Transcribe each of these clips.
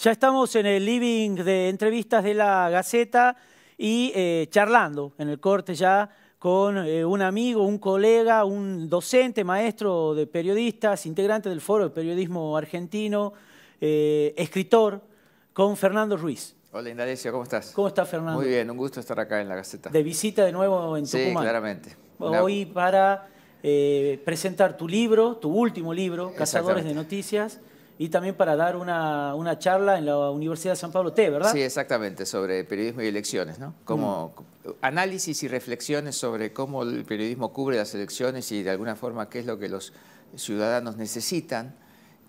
Ya estamos en el living de entrevistas de la Gaceta y eh, charlando en el corte ya con eh, un amigo, un colega, un docente, maestro de periodistas, integrante del Foro de Periodismo Argentino, eh, escritor, con Fernando Ruiz. Hola Indalecio, ¿cómo estás? ¿Cómo estás Fernando? Muy bien, un gusto estar acá en la Gaceta. De visita de nuevo en Tucumán. Sí, claramente. Hoy para presentar tu libro, tu último libro, Cazadores de Noticias y también para dar una, charla en la Universidad de San Pablo T, ¿verdad? Sí, exactamente, sobre periodismo y elecciones, ¿no? Como mm. análisis y reflexiones sobre cómo el periodismo cubre las elecciones y de alguna forma qué es lo que los ciudadanos necesitan,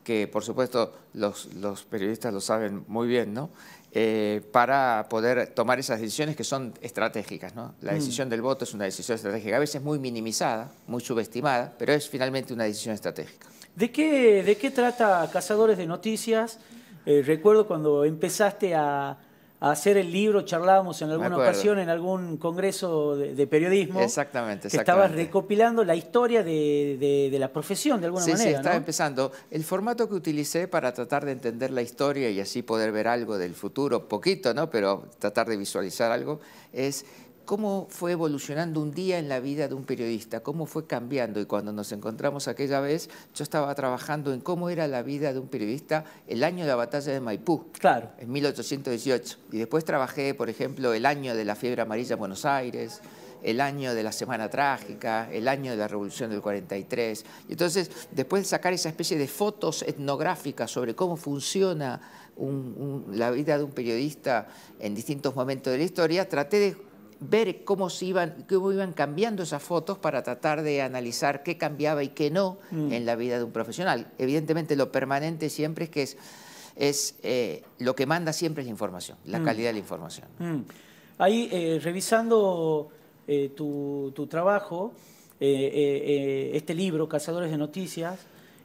que por supuesto los, periodistas lo saben muy bien, ¿no? Eh, para poder tomar esas decisiones que son estratégicas. ¿no? La mm. decisión del voto es una decisión estratégica, a veces muy minimizada, muy subestimada, pero es finalmente una decisión estratégica. ¿De qué, de qué trata Cazadores de Noticias? Eh, recuerdo cuando empezaste a, hacer el libro, charlábamos en alguna ocasión en algún congreso de, periodismo. Exactamente, exactamente. estabas recopilando la historia de, la profesión, de alguna manera. Sí, estaba empezando. El formato que utilicé para tratar de entender la historia y así poder ver algo del futuro, poquito, ¿no? Pero tratar de visualizar algo, es cómo fue evolucionando un día en la vida de un periodista, cómo fue cambiando. Y cuando nos encontramos aquella vez, yo estaba trabajando en cómo era la vida de un periodista el año de la batalla de Maipú, claro. en 1818. Y después trabajé, por ejemplo, el año de la fiebre amarilla en Buenos Aires, el año de la Semana Trágica, el año de la Revolución del 43. Y entonces, después de sacar esa especie de fotos etnográficas sobre cómo funciona la vida de un periodista en distintos momentos de la historia, traté de ver cómo, se iban, cómo iban cambiando esas fotos para tratar de analizar qué cambiaba y qué no mm. en la vida de un profesional. Evidentemente lo permanente siempre es que es, eh, lo que manda siempre es la información, la mm. calidad de la información. Mm. Ahí, eh, revisando eh, tu, tu, trabajo, este libro, Cazadores de Noticias,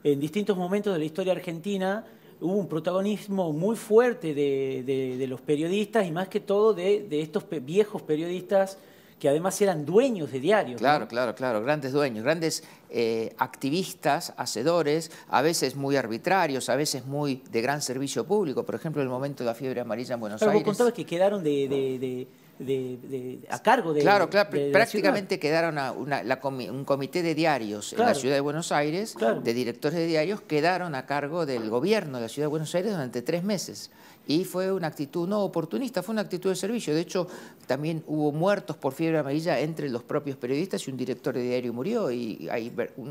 en distintos momentos de la historia argentina, hubo un protagonismo muy fuerte de, los periodistas y más que todo de, estos viejos periodistas que además eran dueños de diarios. Claro, claro, claro, grandes dueños, grandes eh, activistas, hacedores, a veces muy arbitrarios, a veces muy de gran servicio público. Por ejemplo, el momento de la fiebre amarilla en Buenos Aires. contabas que quedaron de de, a cargo de. Claro, claro, prácticamente quedaron a una, un comité de diarios en la ciudad de Buenos Aires, de directores de diarios, quedaron a cargo del gobierno de la ciudad de Buenos Aires durante tres meses. Y fue una actitud no oportunista, fue una actitud de servicio. De hecho, también hubo muertos por fiebre amarilla entre los propios periodistas y un director de diario murió. Y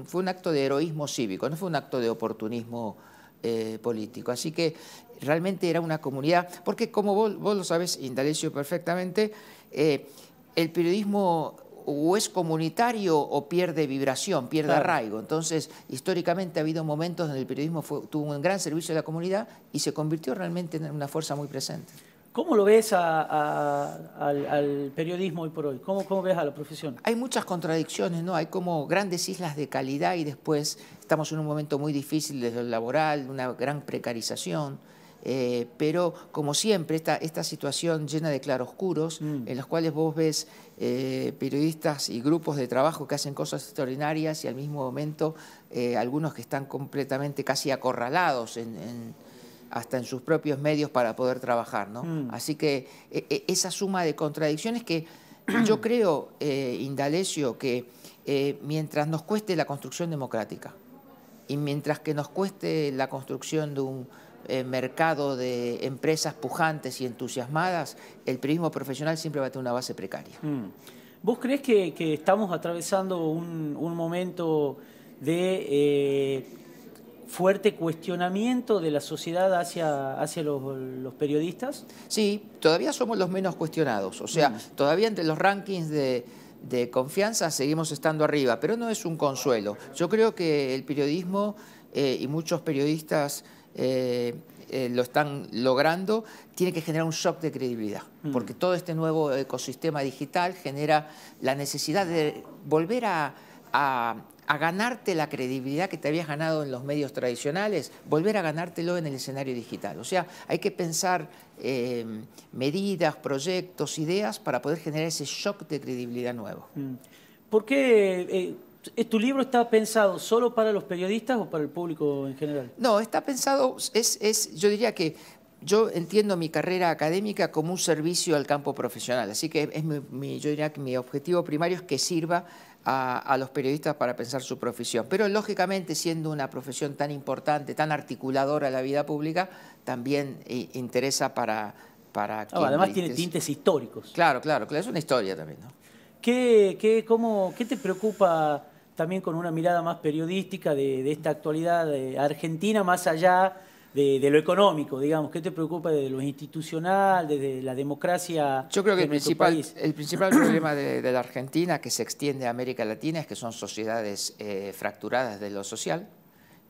fue un acto de heroísmo cívico, no fue un acto de oportunismo eh, político. Así que realmente era una comunidad, porque como vos, lo sabes, Indalecio, perfectamente, eh, el periodismo o es comunitario o pierde vibración, pierde arraigo. Entonces, históricamente ha habido momentos donde el periodismo tuvo un gran servicio a la comunidad y se convirtió realmente en una fuerza muy presente. ¿Cómo lo ves al, periodismo hoy por hoy? ¿Cómo, ¿Cómo, ves a la profesión? Hay muchas contradicciones, ¿no? Hay como grandes islas de calidad y después estamos en un momento muy difícil desde el laboral, una gran precarización. Eh, pero como siempre, esta, situación llena de claroscuros, mm. en los cuales vos ves eh, periodistas y grupos de trabajo que hacen cosas extraordinarias y al mismo momento eh, algunos que están completamente casi acorralados en hasta en sus propios medios para poder trabajar. ¿no? Mm. Así que e, e, esa suma de contradicciones que yo creo, eh, Indalecio, que eh, mientras nos cueste la construcción democrática y mientras que nos cueste la construcción de un eh, mercado de empresas pujantes y entusiasmadas, el periodismo profesional siempre va a tener una base precaria. Mm. ¿Vos crees que, estamos atravesando un momento de fuerte cuestionamiento de la sociedad hacia, hacia los, periodistas? Sí, todavía somos los menos cuestionados. O sea, mm. todavía entre los rankings de, confianza seguimos estando arriba, pero no es un consuelo. Yo creo que el periodismo eh, y muchos periodistas eh, eh, lo están logrando, tiene que generar un shock de credibilidad, mm. porque todo este nuevo ecosistema digital genera la necesidad de volver a a ganarte la credibilidad que te habías ganado en los medios tradicionales, volver a ganártelo en el escenario digital. O sea, hay que pensar eh, medidas, proyectos, ideas para poder generar ese shock de credibilidad nuevo. Mm. ¿Por qué eh, tu libro está pensado solo para los periodistas o para el público en general? No, está pensado, es, yo diría que yo entiendo mi carrera académica como un servicio al campo profesional, así que es yo diría que mi objetivo primario es que sirva a, los periodistas para pensar su profesión. Pero lógicamente, siendo una profesión tan importante, tan articuladora a la vida pública, también eh, interesa para... para además tiene tintes históricos. Claro, claro, claro, es una historia también. ¿Qué, te preocupa también con una mirada más periodística de, de esta actualidad de eh, Argentina, más allá de, lo económico, digamos? ¿Qué te preocupa de lo institucional, desde la democracia? Yo creo que el, principal, el principal problema de, la Argentina, que se extiende a América Latina, es que son sociedades eh, fracturadas de lo social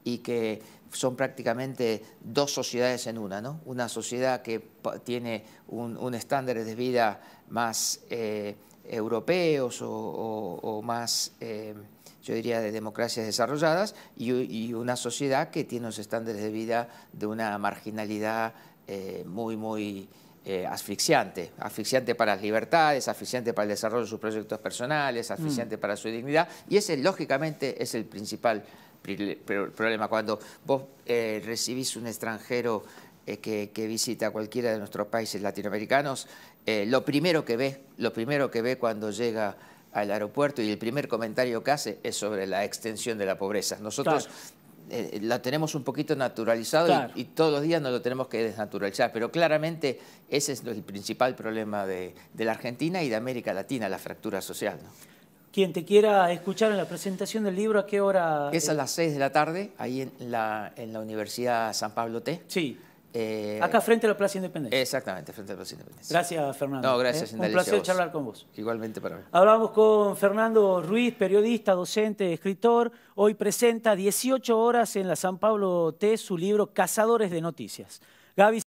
y que son prácticamente dos sociedades en una, ¿no? Una sociedad que tiene un, un estándar de vida más eh, europeos o, más... Eh, yo diría, de democracias desarrolladas y, una sociedad que tiene unos estándares de vida de una marginalidad eh, muy, muy eh, asfixiante. Asfixiante para las libertades, asfixiante para el desarrollo de sus proyectos personales, asfixiante mm. para su dignidad. Y ese, lógicamente, es el principal problema. Cuando vos eh, recibís un extranjero que, que, visita cualquiera de nuestros países latinoamericanos, lo primero que ve, lo primero que ve cuando llega al aeropuerto y el primer comentario que hace es sobre la extensión de la pobreza. Nosotros eh, la tenemos un poquito naturalizado y, todos los días nos lo tenemos que desnaturalizar, pero claramente ese es el principal problema de, la Argentina y de América Latina, la fractura social. ¿no? Quien te quiera escuchar en la presentación del libro, ¿a qué hora? Es a eh? las 6 de la tarde, ahí en la, en la Universidad San Pablo T. Sí. Eh, Acá frente a la Plaza Independencia. Exactamente, frente a la Plaza Independencia. Gracias, Fernando. No, gracias, Un placer charlar con vos. Igualmente para mí. Hablamos con Fernando Ruiz, periodista, docente, escritor. Hoy presenta 18 horas en la San Pablo T su libro Cazadores de Noticias. Gaby